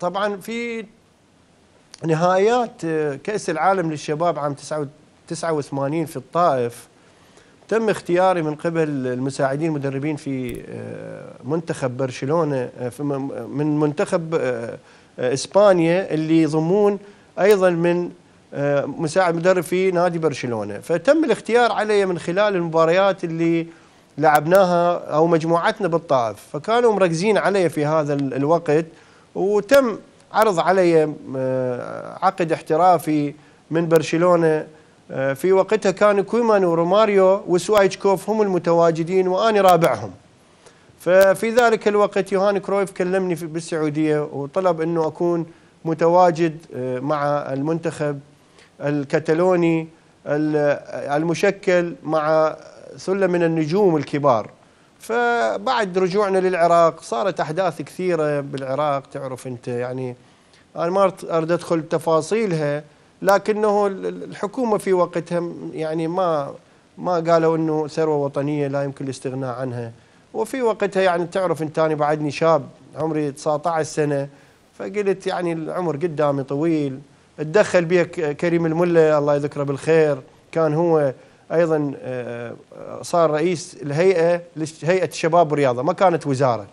طبعا في نهايات كأس العالم للشباب عام 89 في الطائف تم اختياري من قبل المساعدين المدربين في آه، منتخب برشلونة آه، من منتخب آه، إسبانيا اللي يضمون أيضا من مساعد مدرب في نادي برشلونة فتم الاختيار علي من خلال المباريات اللي لعبناها أو مجموعتنا بالطائف فكانوا مركزين علي في هذا الوقت وتم عرض علي آه، عقد احترافي من برشلونه آه، في وقتها كان كويمان وروماريو وسوايتشكوف هم المتواجدين واني رابعهم ففي ذلك الوقت يوهان كرويف كلمني بالسعوديه وطلب انه اكون متواجد آه، مع المنتخب الكتالوني المشكل مع سله من النجوم الكبار فبعد رجوعنا للعراق صارت احداث كثيره بالعراق تعرف انت يعني انا ما اريد ادخل تفاصيلها لكنه الحكومه في وقتها يعني ما ما قالوا انه ثروه وطنيه لا يمكن الاستغناء عنها وفي وقتها يعني تعرف انت انا بعدني شاب عمري 19 سنه فقلت يعني العمر قدامي طويل اتدخل بها كريم الملا الله يذكره بالخير كان هو ايضا آه، آه، صار رئيس الهيئه هيئه الشباب والرياضه ما كانت وزاره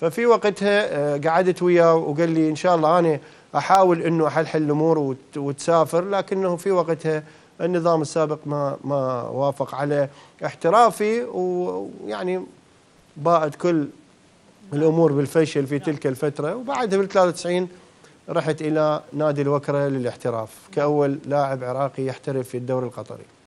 ففي وقتها آه، قعدت وياه وقال لي ان شاء الله انا احاول انه احلحل الامور وتسافر لكنه في وقتها النظام السابق ما ما وافق على احترافي ويعني باءت كل الامور بالفشل في تلك الفتره وبعدها بال 93 رحت الى نادي الوكره للاحتراف كاول لاعب عراقي يحترف في الدوري القطري.